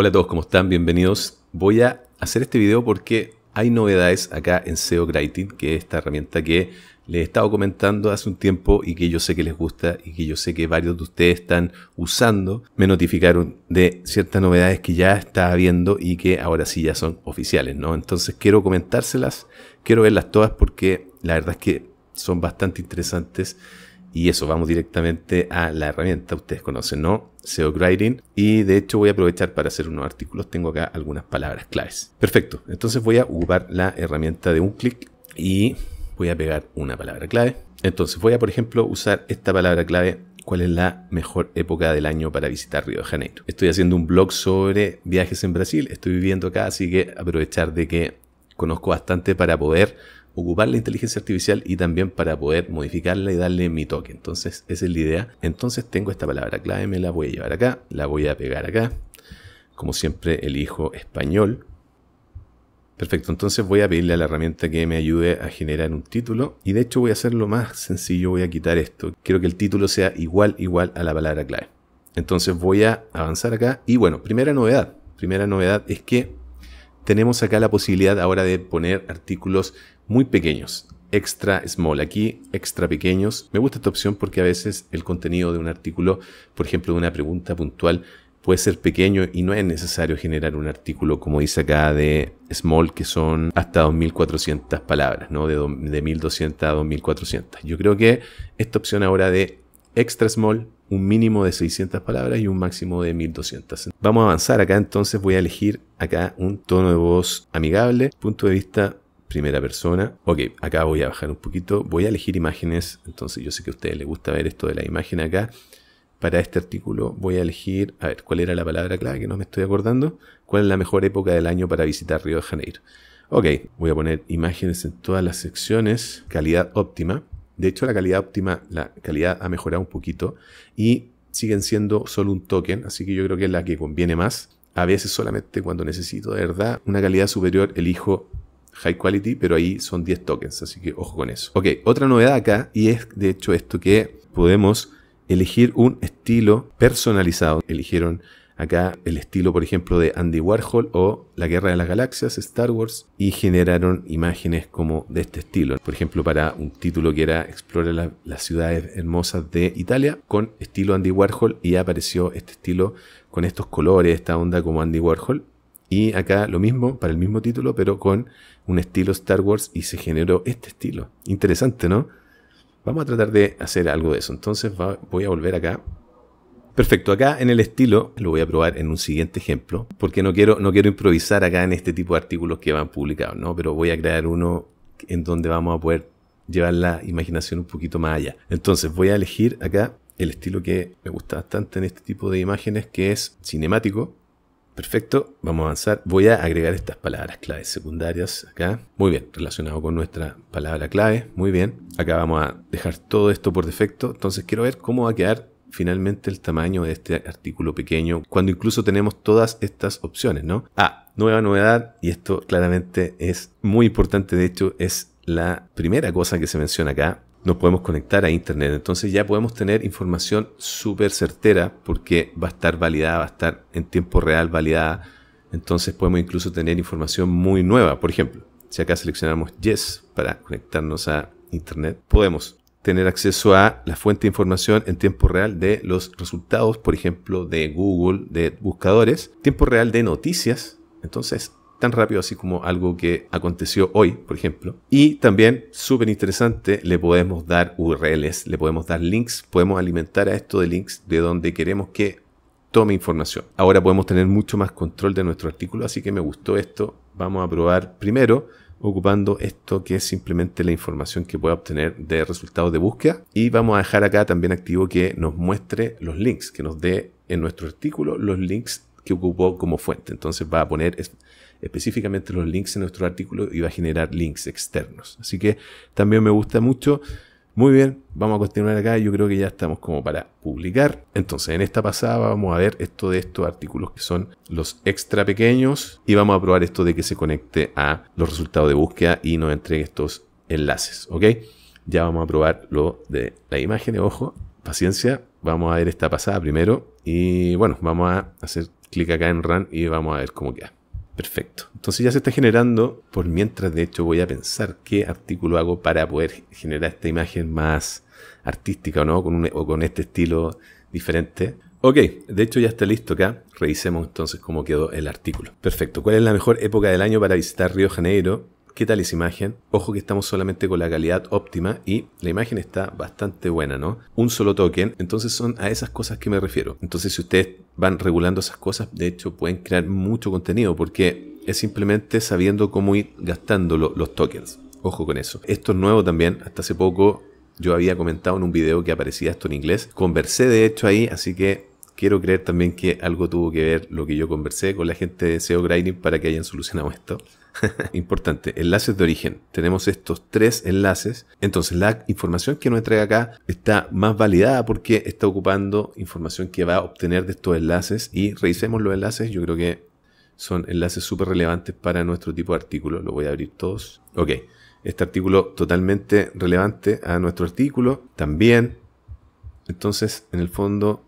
Hola a todos, ¿cómo están? Bienvenidos. Voy a hacer este video porque hay novedades acá en SEO Writing, que es esta herramienta que les he estado comentando hace un tiempo y que yo sé que les gusta y que yo sé que varios de ustedes están usando. Me notificaron de ciertas novedades que ya estaba viendo y que ahora sí ya son oficiales, ¿no? Entonces quiero comentárselas, quiero verlas todas porque la verdad es que son bastante interesantes y eso, vamos directamente a la herramienta, ustedes conocen, ¿no? SEO Grading. Y de hecho voy a aprovechar para hacer unos artículos, tengo acá algunas palabras claves. Perfecto, entonces voy a ocupar la herramienta de un clic y voy a pegar una palabra clave. Entonces voy a, por ejemplo, usar esta palabra clave cuál es la mejor época del año para visitar Río de Janeiro. Estoy haciendo un blog sobre viajes en Brasil, estoy viviendo acá, así que aprovechar de que conozco bastante para poder ocupar la inteligencia artificial y también para poder modificarla y darle mi toque. Entonces, esa es la idea. Entonces tengo esta palabra clave, me la voy a llevar acá, la voy a pegar acá. Como siempre, elijo español. Perfecto, entonces voy a pedirle a la herramienta que me ayude a generar un título. Y de hecho voy a hacerlo más sencillo, voy a quitar esto. Quiero que el título sea igual, igual a la palabra clave. Entonces voy a avanzar acá. Y bueno, primera novedad. Primera novedad es que tenemos acá la posibilidad ahora de poner artículos muy pequeños. Extra small, aquí extra pequeños. Me gusta esta opción porque a veces el contenido de un artículo, por ejemplo, de una pregunta puntual, puede ser pequeño y no es necesario generar un artículo como dice acá de small que son hasta 2400 palabras, ¿no? De, 1200 a 2400. Yo creo que esta opción ahora de extra small, un mínimo de 600 palabras y un máximo de 1200. Vamos a avanzar acá entonces voy a elegir acá un tono de voz amigable, punto de vista primera persona. Ok, acá voy a bajar un poquito. Voy a elegir imágenes. Entonces yo sé que a ustedes les gusta ver esto de la imagen acá. Para este artículo voy a elegir, a ver, ¿cuál era la palabra clave que no me estoy acordando? ¿Cuál es la mejor época del año para visitar Río de Janeiro? Ok, voy a poner imágenes en todas las secciones, calidad óptima. De hecho, la calidad óptima, la calidad ha mejorado un poquito y siguen siendo solo un token, así que yo creo que es la que conviene más. A veces solamente cuando necesito de verdad una calidad superior elijo high quality, pero ahí son 10 tokens, así que ojo con eso. Ok, otra novedad acá, y es de hecho esto que podemos elegir un estilo personalizado. Eligieron acá el estilo, por ejemplo, de Andy Warhol o La Guerra de las Galaxias, Star Wars, y generaron imágenes como de este estilo. Por ejemplo, para un título que era Explora las ciudades hermosas de Italia, con estilo Andy Warhol, y apareció este estilo con estos colores, esta onda como Andy Warhol, y acá lo mismo, para el mismo título, pero con un estilo Star Wars y se generó este estilo. Interesante, ¿no? Vamos a tratar de hacer algo de eso. Entonces voy a volver acá. Perfecto, acá en el estilo lo voy a probar en un siguiente ejemplo, porque no quiero, no quiero improvisar acá en este tipo de artículos que van publicados, ¿no? Pero voy a crear uno en donde vamos a poder llevar la imaginación un poquito más allá. Entonces voy a elegir acá el estilo que me gusta bastante en este tipo de imágenes, que es cinemático, Perfecto, vamos a avanzar. Voy a agregar estas palabras claves secundarias acá. Muy bien, relacionado con nuestra palabra clave. Muy bien. Acá vamos a dejar todo esto por defecto. Entonces quiero ver cómo va a quedar finalmente el tamaño de este artículo pequeño cuando incluso tenemos todas estas opciones, ¿no? Ah, nueva novedad y esto claramente es muy importante. De hecho, es la primera cosa que se menciona acá no podemos conectar a Internet. Entonces ya podemos tener información súper certera porque va a estar validada, va a estar en tiempo real validada. Entonces podemos incluso tener información muy nueva. Por ejemplo, si acá seleccionamos Yes para conectarnos a Internet, podemos tener acceso a la fuente de información en tiempo real de los resultados, por ejemplo, de Google, de buscadores, tiempo real de noticias. Entonces tan rápido así como algo que aconteció hoy, por ejemplo. Y también, súper interesante, le podemos dar URLs, le podemos dar links, podemos alimentar a esto de links de donde queremos que tome información. Ahora podemos tener mucho más control de nuestro artículo, así que me gustó esto. Vamos a probar primero ocupando esto que es simplemente la información que pueda obtener de resultados de búsqueda y vamos a dejar acá también activo que nos muestre los links, que nos dé en nuestro artículo los links que ocupó como fuente. Entonces va a poner específicamente los links en nuestro artículo y va a generar links externos. Así que también me gusta mucho. Muy bien, vamos a continuar acá. Yo creo que ya estamos como para publicar. Entonces, en esta pasada vamos a ver esto de estos artículos que son los extra pequeños y vamos a probar esto de que se conecte a los resultados de búsqueda y nos entregue estos enlaces, ¿ok? Ya vamos a probar lo de la imagen, ojo, paciencia. Vamos a ver esta pasada primero y bueno, vamos a hacer clic acá en Run y vamos a ver cómo queda. Perfecto. Entonces ya se está generando, por mientras de hecho voy a pensar qué artículo hago para poder generar esta imagen más artística o ¿no? con o con este estilo diferente. Ok, de hecho ya está listo acá. Revisemos entonces cómo quedó el artículo. Perfecto. ¿Cuál es la mejor época del año para visitar Río Janeiro? ¿Qué tal esa imagen? Ojo que estamos solamente con la calidad óptima y la imagen está bastante buena, ¿no? Un solo token, entonces son a esas cosas que me refiero. Entonces si ustedes van regulando esas cosas, de hecho pueden crear mucho contenido porque es simplemente sabiendo cómo ir gastando los tokens. Ojo con eso. Esto es nuevo también, hasta hace poco yo había comentado en un video que aparecía esto en inglés. Conversé de hecho ahí, así que Quiero creer también que algo tuvo que ver lo que yo conversé con la gente de SEO Grinding para que hayan solucionado esto. Importante, enlaces de origen. Tenemos estos tres enlaces. Entonces la información que nos entrega acá está más validada porque está ocupando información que va a obtener de estos enlaces. Y revisemos los enlaces. Yo creo que son enlaces súper relevantes para nuestro tipo de artículo. Lo voy a abrir todos. Ok, este artículo totalmente relevante a nuestro artículo. También. Entonces, en el fondo,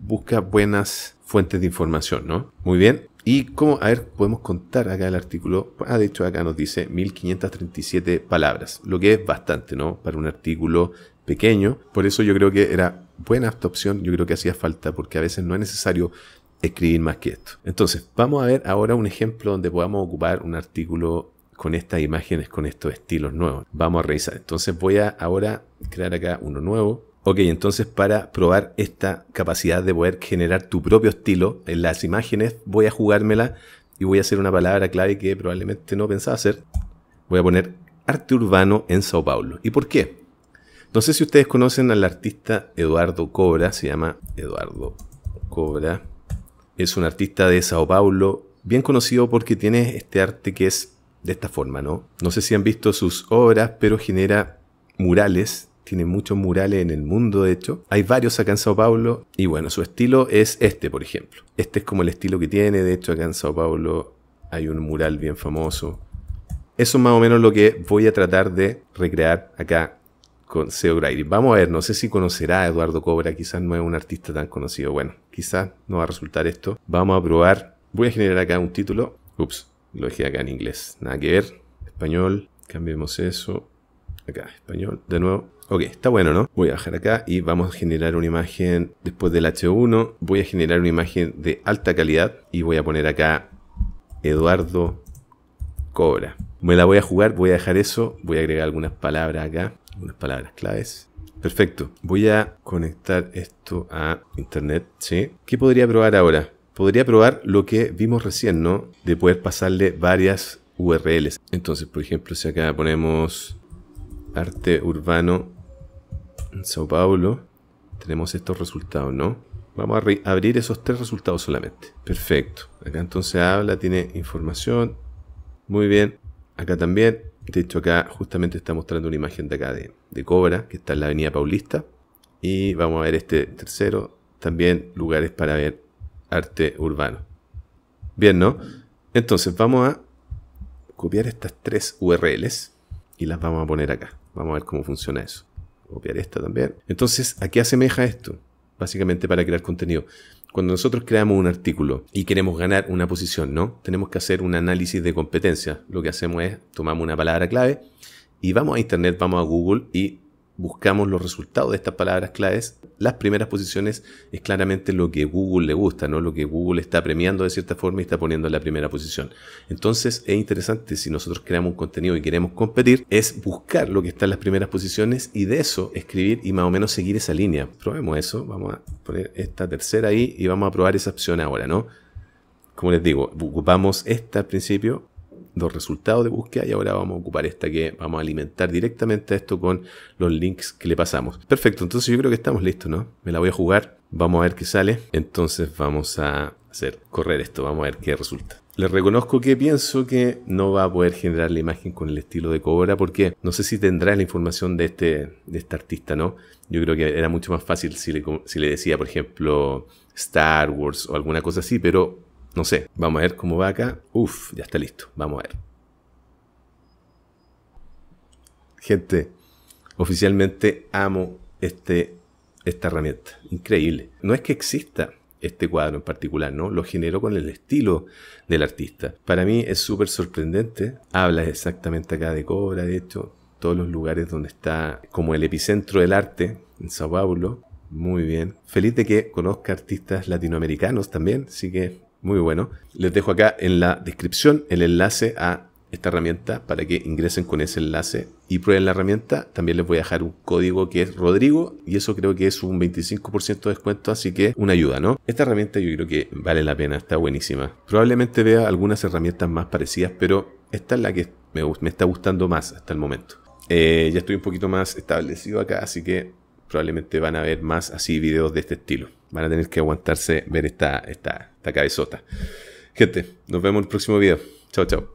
busca buenas fuentes de información, ¿no? Muy bien. Y como, a ver, podemos contar acá el artículo. Ha ah, de hecho, acá nos dice 1537 palabras, lo que es bastante, ¿no? Para un artículo pequeño. Por eso yo creo que era buena esta opción, yo creo que hacía falta, porque a veces no es necesario escribir más que esto. Entonces, vamos a ver ahora un ejemplo donde podamos ocupar un artículo con estas imágenes, con estos estilos nuevos. Vamos a revisar. Entonces voy a ahora crear acá uno nuevo Ok, entonces para probar esta capacidad de poder generar tu propio estilo en las imágenes, voy a jugármela y voy a hacer una palabra clave que probablemente no pensaba hacer. Voy a poner arte urbano en Sao Paulo. ¿Y por qué? No sé si ustedes conocen al artista Eduardo Cobra, se llama Eduardo Cobra. Es un artista de Sao Paulo, bien conocido porque tiene este arte que es de esta forma, ¿no? No sé si han visto sus obras, pero genera murales tiene muchos murales en el mundo, de hecho. Hay varios acá en Sao Paulo y bueno, su estilo es este, por ejemplo. Este es como el estilo que tiene, de hecho acá en Sao Paulo hay un mural bien famoso. Eso es más o menos lo que voy a tratar de recrear acá con Seo Grady. Vamos a ver, no sé si conocerá a Eduardo Cobra, quizás no es un artista tan conocido. Bueno, quizás no va a resultar esto. Vamos a probar. Voy a generar acá un título. Ups, lo dejé acá en inglés. Nada que ver. Español. Cambiemos eso. Acá, español. De nuevo. Ok, está bueno, ¿no? Voy a bajar acá y vamos a generar una imagen después del H1. Voy a generar una imagen de alta calidad y voy a poner acá Eduardo Cobra. Me la voy a jugar, voy a dejar eso. Voy a agregar algunas palabras acá, unas palabras claves. Perfecto. Voy a conectar esto a internet, ¿sí? ¿Qué podría probar ahora? Podría probar lo que vimos recién, ¿no? De poder pasarle varias URLs. Entonces, por ejemplo, si acá ponemos arte urbano en Sao Paulo tenemos estos resultados, ¿no? Vamos a abrir esos tres resultados solamente. Perfecto. Acá entonces habla, tiene información. Muy bien. Acá también. De hecho, acá justamente está mostrando una imagen de acá de, de Cobra, que está en la Avenida Paulista. Y vamos a ver este tercero. También lugares para ver arte urbano. Bien, ¿no? Entonces vamos a copiar estas tres URLs y las vamos a poner acá. Vamos a ver cómo funciona eso copiar esta también. Entonces, ¿a qué asemeja esto? Básicamente para crear contenido. Cuando nosotros creamos un artículo y queremos ganar una posición, ¿no? Tenemos que hacer un análisis de competencia. Lo que hacemos es, tomamos una palabra clave y vamos a Internet, vamos a Google y buscamos los resultados de estas palabras claves, las primeras posiciones es claramente lo que Google le gusta, ¿no? Lo que Google está premiando de cierta forma y está poniendo en la primera posición. Entonces, es interesante si nosotros creamos un contenido y queremos competir, es buscar lo que está en las primeras posiciones y de eso escribir y más o menos seguir esa línea. Probemos eso, vamos a poner esta tercera ahí y vamos a probar esa opción ahora, ¿no? Como les digo, ocupamos esta al principio, dos resultados de búsqueda y ahora vamos a ocupar esta que vamos a alimentar directamente a esto con los links que le pasamos. Perfecto, entonces yo creo que estamos listos, ¿no? Me la voy a jugar, vamos a ver qué sale. Entonces vamos a hacer correr esto, vamos a ver qué resulta. le reconozco que pienso que no va a poder generar la imagen con el estilo de Cobra porque no sé si tendrá la información de este, de este artista, ¿no? Yo creo que era mucho más fácil si le, si le decía, por ejemplo, Star Wars o alguna cosa así, pero no sé, vamos a ver cómo va acá. Uf, ya está listo, vamos a ver. Gente, oficialmente amo este, esta herramienta. Increíble. No es que exista este cuadro en particular, ¿no? Lo generó con el estilo del artista. Para mí es súper sorprendente. Habla exactamente acá de Cobra, de hecho, todos los lugares donde está como el epicentro del arte, en Sao Paulo. Muy bien. Feliz de que conozca artistas latinoamericanos también, así que muy bueno. Les dejo acá en la descripción el enlace a esta herramienta para que ingresen con ese enlace y prueben la herramienta. También les voy a dejar un código que es Rodrigo y eso creo que es un 25% de descuento, así que una ayuda, ¿no? Esta herramienta yo creo que vale la pena, está buenísima. Probablemente vea algunas herramientas más parecidas, pero esta es la que me, está gustando más hasta el momento. Eh, ya estoy un poquito más establecido acá, así que probablemente van a ver más así videos de este estilo. Van a tener que aguantarse ver esta, esta esta Sota. Gente, nos vemos en el próximo video. Chao, chao.